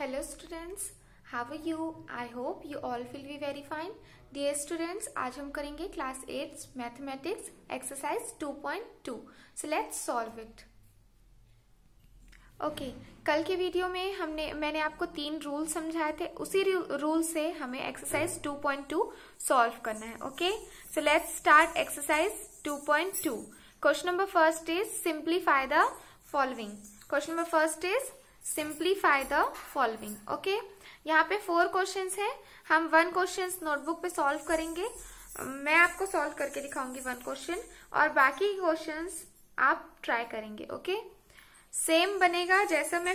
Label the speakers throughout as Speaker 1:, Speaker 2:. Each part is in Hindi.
Speaker 1: Hello students how you I hope you all feel be very fine dear students आज हम करेंगे class eight mathematics exercise two point two so let's solve it okay कल के वीडियो में हमने मैंने आपको तीन रूल समझाए थे उसी रूल से हमें exercise two point two solve करना है okay so let's start exercise two point two question number first is simplify the following question number first is simplify the following okay यहाँ पे फोर क्वेश्चंस हैं हम वन क्वेश्चंस नोटबुक पे सॉल्व करेंगे मैं आपको सॉल्व करके दिखाऊंगी वन क्वेश्चन और बाकी क्वेश्चंस आप ट्राई करेंगे ओके सेम बनेगा जैसा मैं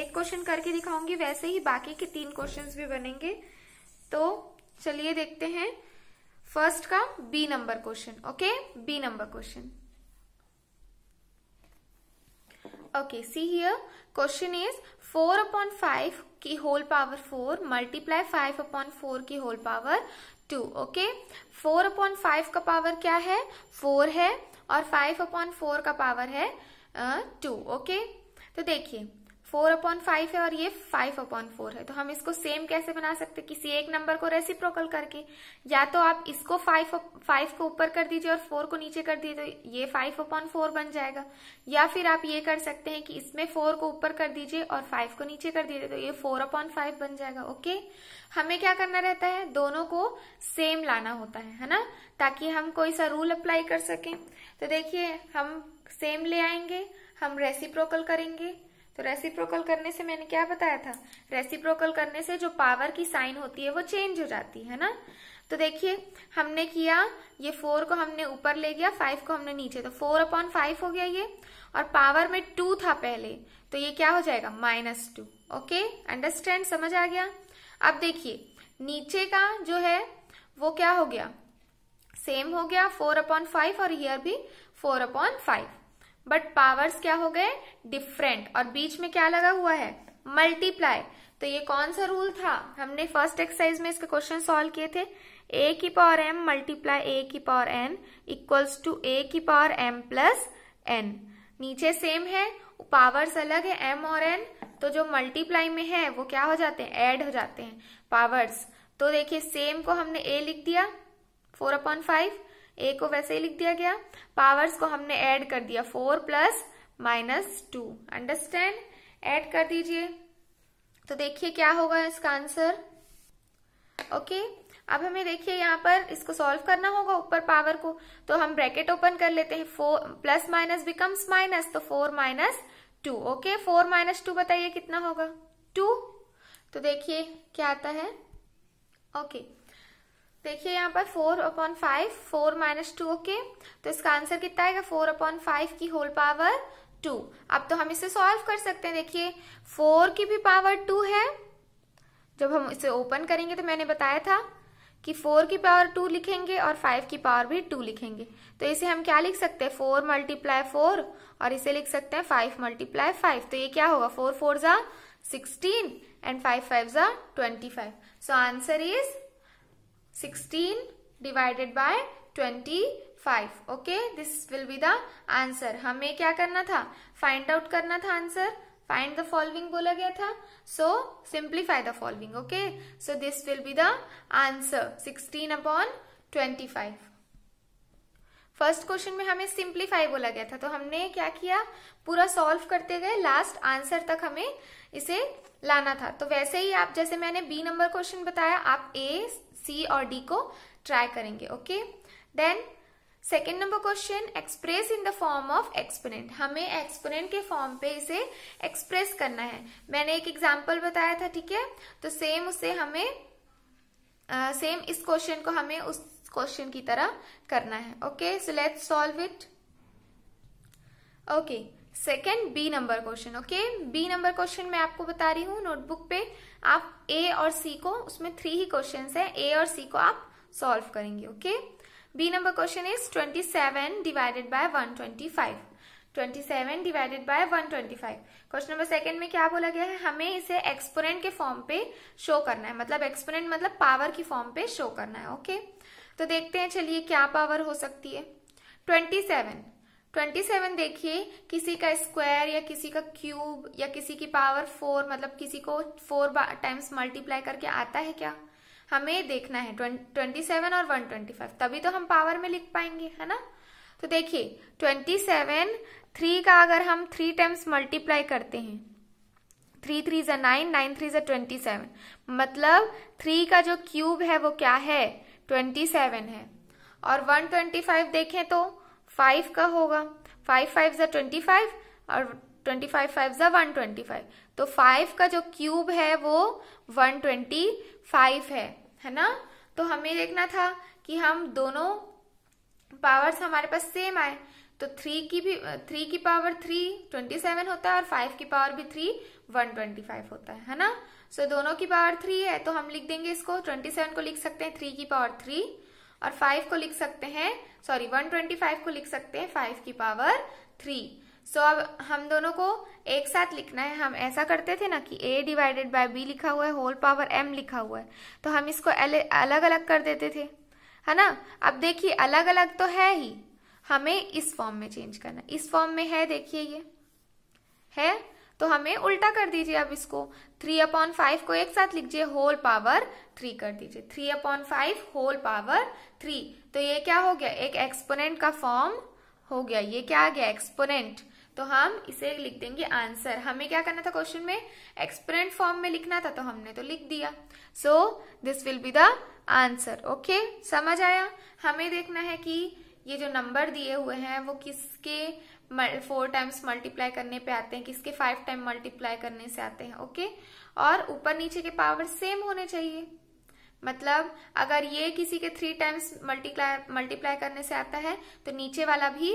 Speaker 1: एक क्वेश्चन करके दिखाऊंगी वैसे ही बाकी के तीन क्वेश्चन भी बनेंगे तो चलिए देखते हैं फर्स्ट का B number question okay B number question okay see here question is four upon five की whole power four multiply five upon four की whole power two okay four upon five का पावर क्या है फोर है और फाइव अपॉन फोर का पावर है टू uh, ओके okay? तो देखिए फोर अपॉन फाइव है और ये फाइव अपॉन फोर है तो हम इसको सेम कैसे बना सकते किसी एक नंबर को रेसिप्रोकल करके या तो आप इसको फाइव फाइव को ऊपर कर दीजिए और फोर को नीचे कर दीजिए तो ये फाइव अपॉन फोर बन जाएगा या फिर आप ये कर सकते हैं कि इसमें फोर को ऊपर कर दीजिए और फाइव को नीचे कर दीजिए तो ये फोर अपॉन फाइव बन जाएगा ओके हमें क्या करना रहता है दोनों को सेम लाना होता है है ना ताकि हम कोई सा रूल अप्लाई कर सकें तो देखिए हम सेम ले आएंगे हम रेसिप्रोकल करेंगे तो रेसिप्रोकल करने से मैंने क्या बताया था रेसिप्रोकल करने से जो पावर की साइन होती है वो चेंज हो जाती है ना तो देखिए हमने किया ये फोर को हमने ऊपर ले गया फाइव को हमने नीचे तो फोर अपॉन फाइव हो गया ये और पावर में टू था पहले तो ये क्या हो जाएगा माइनस टू ओके अंडरस्टैंड समझ आ गया अब देखिए नीचे का जो है वो क्या हो गया सेम हो गया फोर अपॉन फाइव और हियर भी four upon five but powers क्या हो गए डिफरेंट और बीच में क्या लगा हुआ है मल्टीप्लाई तो ये कौन सा रूल था हमने फर्स्ट एक्सरसाइज में इसके क्वेश्चन सॉल्व किए थे ए की पावर एम मल्टीप्लाई ए की पावर एन इक्वल्स टू ए की पावर एम प्लस एन नीचे सेम है पावर्स अलग है एम और एन तो जो मल्टीप्लाई में है वो क्या हो जाते हैं एड हो जाते हैं पावर्स तो देखिए सेम को हमने ए लिख दिया फोर अपॉन फाइव ए को वैसे ही लिख दिया गया पावर्स को हमने ऐड कर दिया four plus minus two understand add कर दीजिए तो देखिए क्या होगा इसका आंसर ओके okay? अब हमें देखिए यहाँ पर इसको सॉल्व करना होगा ऊपर पावर को तो हम ब्रैकेट ओपन कर लेते हैं four plus minus becomes minus तो four minus two okay four minus two बताइए कितना होगा टू तो देखिए क्या आता है ओके okay. देखिए यहाँ पर four upon five four minus two okay तो इसका आंसर कितना आएगा फोर अपॉन फाइव की होल पावर टू अब तो हम इसे सॉल्व कर सकते हैं देखिए फोर की भी पावर टू है जब हम इसे ओपन करेंगे तो मैंने बताया था कि फोर की पावर टू लिखेंगे और फाइव की पावर भी टू लिखेंगे तो इसे हम क्या लिख सकते हैं फोर मल्टीप्लाई फोर और इसे लिख सकते हैं फाइव मल्टीप्लाई फाइव तो ये क्या होगा फोर फोर जा सिक्सटीन एंड फाइव फाइव जा twenty five so answer is 16 by twenty 25 okay this will be the answer हमें क्या करना था फाइंड आउट करना था आंसर फाइंड द फॉलोइंग बोला गया था so simplify the following okay so this will be the answer 16 upon five first question में हमें सिंप्लीफाई बोला गया था तो हमने क्या किया पूरा सॉल्व करते गए लास्ट आंसर तक हमें इसे लाना था तो वैसे ही आप जैसे मैंने बी नंबर क्वेश्चन बताया आप ए सी और डी को ट्राई करेंगे okay then second number question express in the form of exponent हमें एक्सपोनेंट के फॉर्म पे इसे एक्सप्रेस करना है मैंने एक एग्जाम्पल बताया था ठीक है तो सेम उसे हमें सेम uh, इस क्वेश्चन को हमें उस क्वेश्चन की तरह करना है okay so let's solve it okay second B number question okay B number question मैं आपको बता रही हूँ नोटबुक पे आप ए और सी को उसमें थ्री ही क्वेश्चन है ए और सी को आप सॉल्व करेंगे okay B number question is twenty seven divided by one twenty five twenty seven divided by one twenty five question number second में क्या बोला गया है हमें इसे एक्सपोनेंट के फॉर्म पे शो करना है मतलब एक्सपोनेंट मतलब पावर की फॉर्म पे शो करना है ओके okay? तो देखते हैं चलिए क्या पावर हो सकती है ट्वेंटी सेवन ट्वेंटी सेवन देखिए किसी का स्क्वायर या किसी का क्यूब या किसी की पावर फोर मतलब किसी को फोर टाइम्स मल्टीप्लाई करके आता है क्या हमें देखना है ट्वेंटी सेवन और वन ट्वेंटी फाइव तभी तो हम पावर में लिख पाएंगे है ना तो देखिए ट्वेंटी सेवन थ्री का अगर हम थ्री टाइम्स मल्टीप्लाई करते हैं थ्री थ्री जो नाइन नाइन थ्री जो ट्वेंटी सेवन मतलब थ्री का जो क्यूब है वो क्या है ट्वेंटी सेवन है और वन ट्वेंटी फाइव देखें तो फाइव का होगा फाइव फाइव ज़ा ट्वेंटी फाइव और ट्वेंटी फाइव फाइव ज़ा वन ट्वेंटी फाइव तो फाइव का जो क्यूब है वो वन ट्वेंटी फाइव है है ना तो हमें देखना था कि हम दोनों पावर्स हमारे पास सेम आए तो थ्री की भी थ्री की पावर थ्री ट्वेंटी सेवन होता है और फाइव की पावर भी थ्री वन ट्वेंटी फाइव होता है है ना सो so, दोनों की पावर थ्री है तो हम लिख देंगे इसको ट्वेंटी सेवन को लिख सकते हैं थ्री की पावर थ्री और फाइव को लिख सकते हैं सॉरी 125 को लिख सकते हैं 5 की पावर 3 सो so, अब हम दोनों को एक साथ लिखना है हम ऐसा करते थे ना कि a डिवाइडेड बाय b लिखा हुआ है होल पावर m लिखा हुआ है तो हम इसको अलग अलग कर देते थे है ना अब देखिए अलग अलग तो है ही हमें इस फॉर्म में चेंज करना इस फॉर्म में है देखिए ये है तो हमें उल्टा कर दीजिए अब इसको थ्री अपॉन फाइव को एक साथ लिख होल पावर थ्री कर दीजिए three upon five whole power three तो ये क्या हो गया एक एक्सपोनेंट का फॉर्म हो गया ये क्या आ गया एक्सपोनेंट तो हम इसे लिख देंगे आंसर हमें क्या करना था क्वेश्चन में एक्सपोनेंट फॉर्म में लिखना था तो हमने तो लिख दिया so this will be the answer okay समझ आया हमें देखना है कि ये जो नंबर दिए हुए हैं वो किसके फोर टाइम्स मल्टीप्लाई करने पे आते हैं किसके फाइव टाइम मल्टीप्लाई करने से आते हैं ओके और ऊपर नीचे के पावर सेम होने चाहिए मतलब अगर ये किसी के थ्री टाइम्स मल्टीप्लाई मल्टीप्लाई करने से आता है तो नीचे वाला भी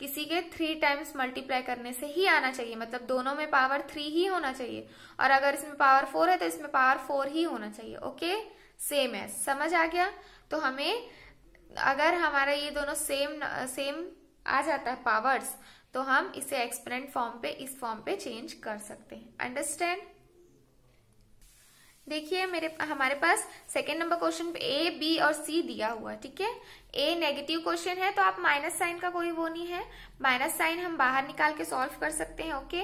Speaker 1: किसी के थ्री टाइम्स मल्टीप्लाई करने से ही आना चाहिए मतलब दोनों में पावर थ्री ही होना चाहिए और अगर इसमें पावर फोर है तो इसमें पावर फोर ही होना चाहिए ओके सेम है समझ आ गया तो हमें अगर हमारा ये दोनों सेम सेम आ जाता है पावर्स तो हम इसे एक्सपेरेंट फॉर्म पे इस फॉर्म पे चेंज कर सकते हैं अंडरस्टैंड देखिए मेरे हमारे पास सेकेंड नंबर क्वेश्चन पे ए बी और सी दिया हुआ ठीक है ए नेगेटिव क्वेश्चन है तो आप माइनस साइन का कोई वो नहीं है माइनस साइन हम बाहर निकाल के सॉल्व कर सकते हैं ओके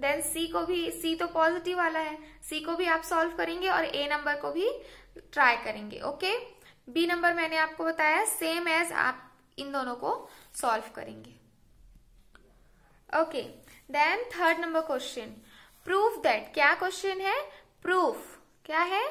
Speaker 1: देन सी को भी सी तो पॉजिटिव वाला है सी को भी आप सॉल्व करेंगे और ए नंबर को भी ट्राई करेंगे ओके okay? बी नंबर मैंने आपको बताया सेम एज आप इन दोनों को सॉल्व करेंगे okay then third number question proof that क्या क्वेश्चन है प्रूफ क्या है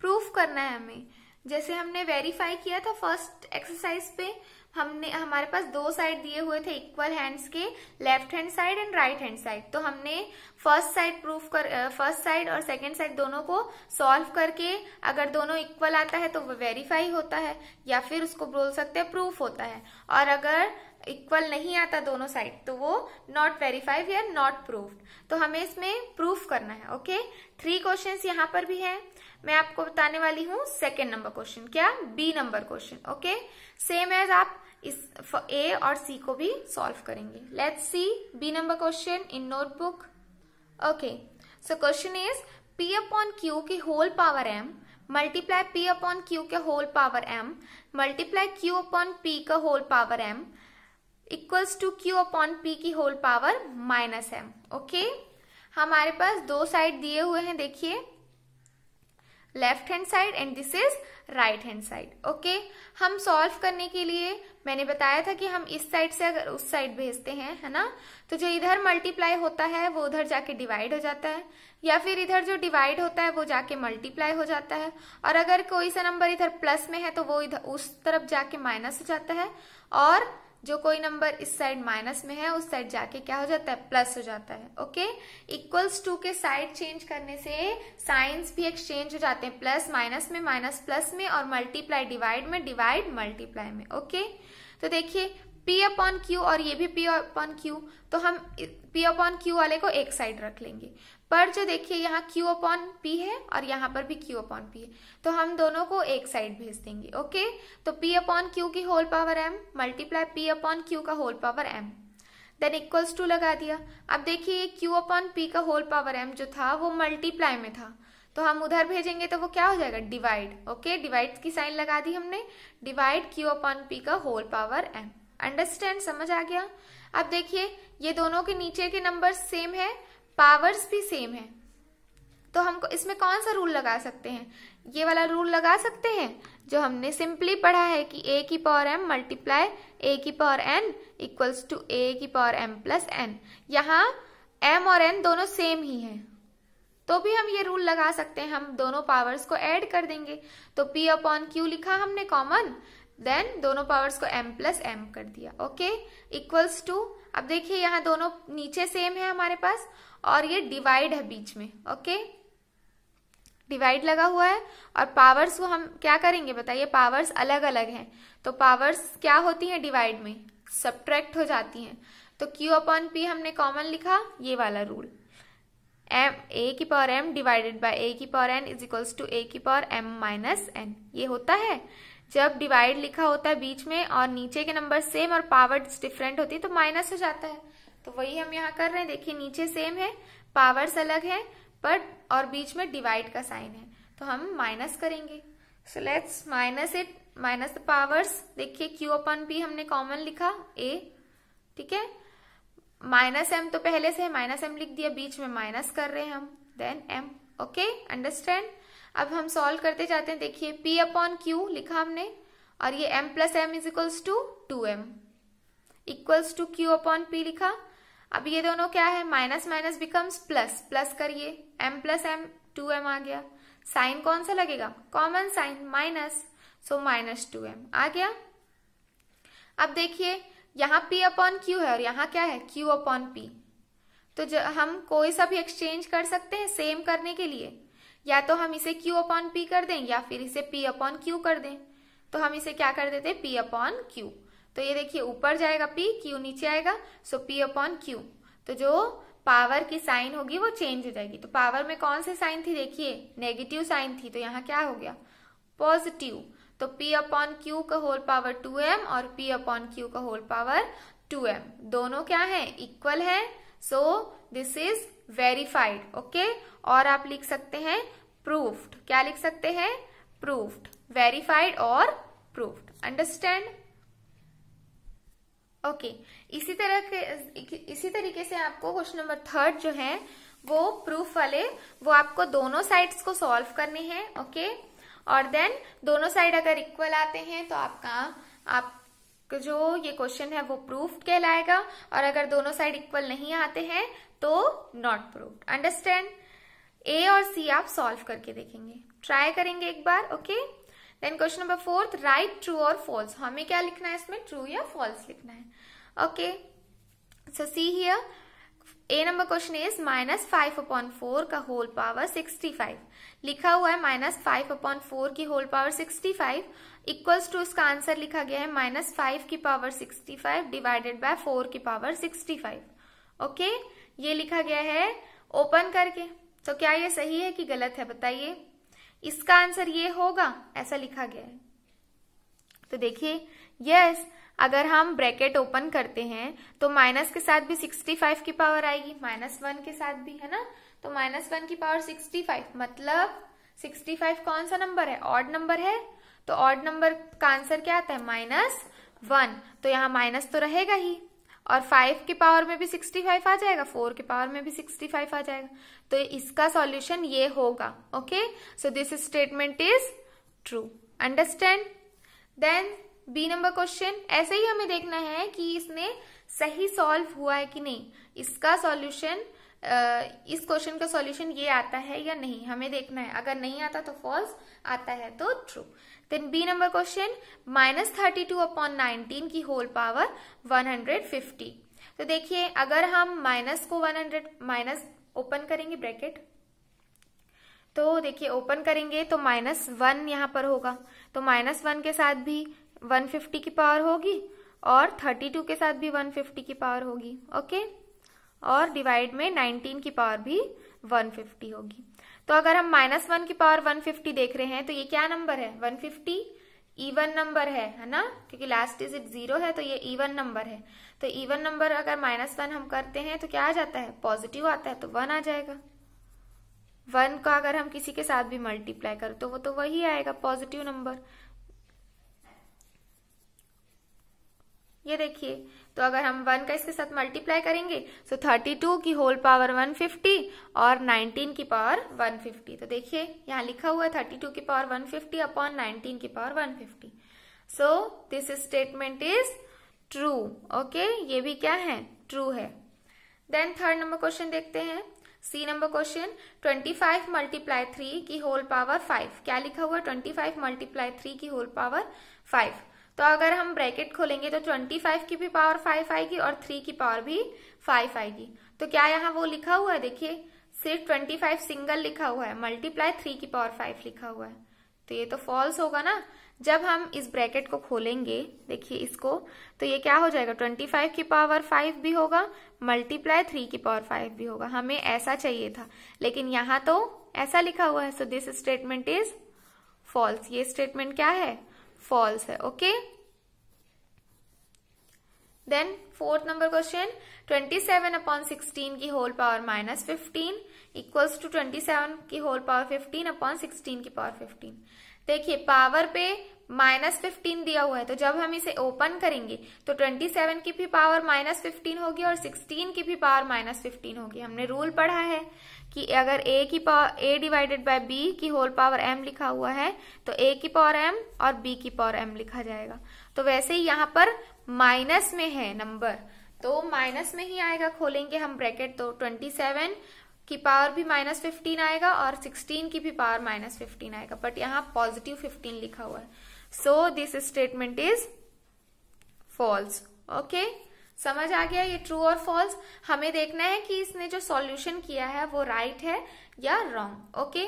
Speaker 1: प्रूफ करना है हमें जैसे हमने वेरीफाई किया था फर्स्ट एक्सरसाइज पे हमने हमारे पास दो साइड दिए हुए थे इक्वल हैंड्स के left hand side and right hand side तो हमने फर्स्ट साइड प्रूफ कर फर्स्ट साइड और सेकेंड साइड दोनों को सॉल्व करके अगर दोनों इक्वल आता है तो वो वेरीफाई होता है या फिर उसको बोल सकते हैं प्रूफ होता है और अगर इक्वल नहीं आता दोनों साइड तो वो नॉट वेरीफाइड या नॉट प्रूफ तो हमें इसमें प्रूफ करना है ओके थ्री क्वेश्चन यहाँ पर भी है मैं आपको बताने वाली हूँ सेकेंड नंबर क्वेश्चन क्या B number question okay same as आप इस ए और सी को भी सॉल्व करेंगे let's see B number question in notebook okay so question is P upon Q की whole power M multiply P upon Q के whole power M multiply Q upon P का whole power M equals to Q upon P की whole power minus M okay हमारे पास दो साइड दिए हुए हैं देखिए left hand side and this is right hand side okay हम सॉल्व करने के लिए मैंने बताया था कि हम इस साइड से अगर उस साइड भेजते हैं है ना तो जो इधर मल्टीप्लाई होता है वो उधर जाके डिवाइड हो जाता है या फिर इधर जो डिवाइड होता है वो जाके मल्टीप्लाई हो जाता है और अगर कोई सा नंबर इधर प्लस में है तो वो इधर उस तरफ जाके माइनस हो जाता है और जो कोई नंबर इस साइड माइनस में है उस साइड जाके क्या हो जाता है प्लस हो जाता है ओके इक्वल्स टू के साइड चेंज करने से साइंस भी एक्सचेंज हो जाते हैं प्लस माइनस में माइनस प्लस में और मल्टीप्लाई डिवाइड में डिवाइड मल्टीप्लाई में ओके तो देखिए पी अपॉन क्यू और ये भी पी अपॉन क्यू तो हम पी अपॉन क्यू वाले को एक साइड रख लेंगे पर जो देखिए यहाँ क्यू अपॉन पी है और यहाँ पर भी क्यू अपॉन पी है तो हम दोनों को एक साइड भेज देंगे ओके तो पी अपॉन क्यू की whole power M multiply P upon q का whole power m then equals to लगा दिया अब देखिए ये क्यू अपॉन पी का होल पावर एम जो था वो मल्टीप्लाई में था तो हम उधर भेजेंगे तो वो क्या हो जाएगा डिवाइड ओके डिवाइड की साइन लगा दी हमने डिवाइड क्यू अपॉन पी का होल पावर एम अंडरस्टैंड समझ आ गया अब देखिए ये दोनों के नीचे के नंबर सेम है पावर्स भी सेम है तो हम इसमें कौन सा रूल लगा सकते हैं ये वाला रूल लगा सकते हैं जो हमने सिंपली पढ़ा है कि ए की पावर एम मल्टीप्लाई ए की पावर एन इक्वल्स टू ए की पावर एम प्लस एन यहाँ एम और एन दोनों सेम ही हैं तो भी हम ये रूल लगा सकते हैं हम दोनों पावर्स को ऐड कर देंगे तो p अपॉन क्यू लिखा हमने कॉमन देन दोनों पावर्स को m प्लस एम कर दिया ओके इक्वल्स टू अब देखिए यहाँ दोनों नीचे सेम है हमारे पास और ये डिवाइड है बीच में ओके डिवाइड लगा हुआ है और पावर्स को हम क्या करेंगे बताइए पावर्स अलग अलग हैं तो पावर्स क्या होती हैं डिवाइड में सब्ट्रैक्ट हो जाती हैं तो Q अपॉन पी हमने कॉमन लिखा ये वाला रूल एम ए की power m divided by a की power n is equals to ए की पावर m माइनस एन ये होता है जब डिवाइड लिखा होता है बीच में और नीचे के नंबर सेम और पावर्स डिफरेंट होती है तो माइनस हो जाता है तो वही हम यहाँ कर रहे हैं देखिए नीचे सेम है पावर्स अलग है बट और बीच में डिवाइड का साइन है तो हम माइनस करेंगे so let's minus it minus the powers देखिए क्यू अपन पी हमने कॉमन लिखा ए ठीक है माइनस एम तो पहले से माइनस एम लिख दिया बीच में माइनस कर रहे हैं हम देन एम ओके अंडरस्टैंड अब हम सॉल्व करते जाते हैं देखिए p अपॉन क्यू लिखा हमने और ये m plus m is equals to two m equals to Q upon p लिखा अब ये दोनों क्या है minus minus becomes plus plus करिए m plus m two m आ गया साइन कौन सा लगेगा common sign minus so minus two m आ गया अब देखिए यहाँ p अपॉन क्यू है और यहाँ क्या है q अपॉन पी तो हम कोई सा भी एक्सचेंज कर सकते हैं सेम करने के लिए या तो हम इसे क्यू अपॉन पी कर दें या फिर इसे पी अपॉन क्यू कर दें तो हम इसे क्या कर देते पी अपॉन क्यू तो ये देखिए ऊपर जाएगा पी क्यू नीचे आएगा सो पी अपॉन क्यू तो जो पावर की साइन होगी वो चेंज हो जाएगी तो पावर में कौन से साइन थी देखिए नेगेटिव साइन थी तो यहाँ क्या हो गया पॉजिटिव तो पी अपॉन क्यू का होल पावर टू एम और पी अपॉन क्यू का होल पावर टू एम दोनों क्या है इक्वल है so so, this is verified okay और आप लिख सकते हैं प्रूफ्ड क्या लिख सकते हैं प्रूफ्ड वेरीफाइड और प्रूफ्ड अंडरस्टैंड ओके इसी तरह के इसी तरीके से आपको क्वेश्चन नंबर थर्ड जो है वो प्रूफ वाले वो आपको दोनों साइड्स को सॉल्व करने हैं ओके okay? और देन दोनों साइड अगर इक्वल आते हैं तो आपका आप जो ये क्वेश्चन है वो प्रूफ कहलाएगा और अगर दोनों साइड इक्वल नहीं आते हैं तो नॉट प्रूव अंडरस्टैंड ए और सी आप सॉल्व करके देखेंगे ट्राई करेंगे एक बार okay then question number fourth right true और फॉल्स हमें क्या लिखना है इसमें ट्रू या फॉल्स लिखना है okay so see here a number question is minus five upon four का होल पावर सिक्सटी फाइव लिखा हुआ है माइनस फाइव अपॉन फोर की whole power sixty five equals to इसका आंसर लिखा गया है माइनस फाइव की power sixty five divided by four की power sixty five okay okay? ये लिखा गया है ओपन करके तो क्या ये सही है कि गलत है बताइए इसका आंसर ये होगा ऐसा लिखा गया है तो देखिए यस अगर हम ब्रैकेट ओपन करते हैं तो माइनस के साथ भी 65 की पावर आएगी माइनस वन के साथ भी है ना तो माइनस वन की पावर 65 मतलब 65 कौन सा नंबर है ऑड नंबर है तो ऑड नंबर का आंसर क्या आता है माइनस वन तो यहाँ माइनस तो रहेगा ही और फाइव के पावर में भी सिक्सटी फाइव आ जाएगा फोर के पावर में भी सिक्सटी फाइव आ जाएगा तो इसका सॉल्यूशन ये होगा okay so this statement is true understand then b number question ऐसे ही हमें देखना है कि इसने सही सॉल्व हुआ है कि नहीं इसका सॉल्यूशन इस क्वेश्चन का सॉल्यूशन ये आता है या नहीं हमें देखना है अगर नहीं आता तो फॉल्स आता है तो true then b number question minus thirty two upon nineteen की whole power one hundred fifty तो देखिए अगर हम माइनस को वन हंड्रेड माइनस ओपन करेंगे ब्रैकेट तो देखिए ओपन करेंगे तो माइनस वन यहां पर होगा तो माइनस वन के साथ भी वन फिफ्टी की पावर होगी और थर्टी टू के साथ भी वन फिफ्टी की पावर होगी ओके और डिवाइड में नाइनटीन की पावर भी वन फिफ्टी होगी तो अगर हम माइनस वन की पावर वन फिफ्टी देख रहे हैं तो ये क्या नंबर है वन फिफ्टी इवन नंबर है है ना क्योंकि लास्ट इट जीरो है तो ये इवन नंबर है तो इवन नंबर अगर माइनस वन हम करते हैं तो क्या आ जाता है पॉजिटिव आता है तो वन आ जाएगा वन का अगर हम किसी के साथ भी मल्टीप्लाई करें तो वो तो वही आएगा पॉजिटिव नंबर ये देखिए तो अगर हम वन का इसके साथ मल्टीप्लाई करेंगे सो थर्टी टू की होल पावर वन फिफ्टी और नाइनटीन की पावर वन फिफ्टी तो देखिए यहाँ लिखा हुआ है थर्टी टू की power one fifty upon nineteen की power one fifty so this statement is true okay ये भी क्या है ट्रू है देन थर्ड नंबर क्वेश्चन देखते हैं see number question 25 multiply three की होल पावर 5 क्या लिखा हुआ 25 मल्टीप्लाई थ्री की होल पावर 5 तो अगर हम ब्रैकेट खोलेंगे तो ट्वेंटी फाइव की भी पावर फाइव आएगी और थ्री की पावर भी फाइव आएगी तो क्या यहाँ वो लिखा हुआ है देखिए सिर्फ ट्वेंटी फाइव सिंगल लिखा हुआ है मल्टीप्लाई थ्री की पावर फाइव लिखा हुआ है तो ये तो फॉल्स होगा ना जब हम इस ब्रैकेट को खोलेंगे देखिए इसको तो ये क्या हो जाएगा ट्वेंटी फाइव की पावर फाइव भी होगा मल्टीप्लाई थ्री की पावर फाइव भी होगा हमें ऐसा चाहिए था लेकिन यहाँ तो ऐसा लिखा हुआ है so this statement is false ये स्टेटमेंट क्या है फॉल्स है okay then fourth number question 27 seven upon sixteen की whole power minus fifteen equals to twenty की होल पावर 15 अपॉन 16 की पावर 15 देखिए पावर पे माइनस फिफ्टीन दिया हुआ है तो जब हम इसे ओपन करेंगे तो ट्वेंटी सेवन की भी पावर माइनस फिफ्टीन होगी और सिक्सटीन की भी पावर माइनस फिफ्टीन होगी हमने रूल पढ़ा है कि अगर ए की power a divided by b की होल पावर एम लिखा हुआ है तो ए की पावर एम और बी की पावर एम लिखा जाएगा तो वैसे ही यहाँ पर माइनस में है नंबर तो माइनस में ही आएगा खोलेंगे हम ब्रैकेट तो ट्वेंटी सेवन की पावर भी माइनस फिफ्टीन आएगा और सिक्सटीन की भी पावर माइनस फिफ्टीन आएगा बट यहाँ पॉजिटिव फिफ्टीन लिखा हुआ है so this statement is false okay समझ आ गया ये ट्रू और फॉल्स हमें देखना है कि इसने जो सॉल्यूशन किया है वो राइट right है या रॉन्ग ओके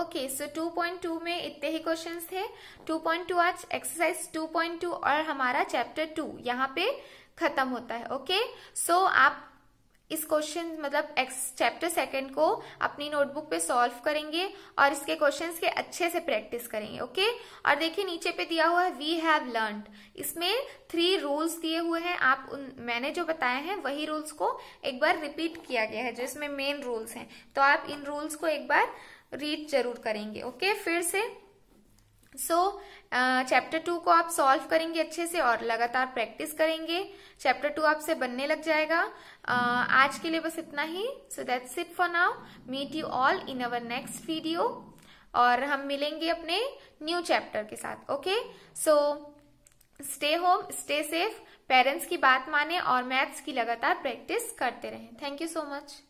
Speaker 1: ओके सो 2.2 में इतने ही क्वेश्चंस थे 2.2 आज एक्सरसाइज 2.2 और हमारा चैप्टर 2 यहाँ पे खत्म होता है ओके okay? सो so, आप इस क्वेश्चन मतलब चैप्टर सेकंड को अपनी नोटबुक पे सॉल्व करेंगे और इसके क्वेश्चंस के अच्छे से प्रैक्टिस करेंगे ओके और देखिए नीचे पे दिया हुआ है वी हैव लर्न इसमें थ्री रूल्स दिए हुए हैं आप उन मैंने जो बताए हैं वही रूल्स को एक बार रिपीट किया गया है जो इसमें मेन रूल्स हैं तो आप इन रूल्स को एक बार रीड जरूर करेंगे ओके फिर से सो चैप्टर टू को आप सॉल्व करेंगे अच्छे से और लगातार प्रैक्टिस करेंगे चैप्टर टू आपसे बनने लग जाएगा uh, आज के लिए बस इतना ही so that's it for now meet you all in our next video और हम मिलेंगे अपने न्यू चैप्टर के साथ okay so stay home stay safe parents की बात माने और मैथ्स की लगातार प्रैक्टिस करते रहें थैंक यू सो मच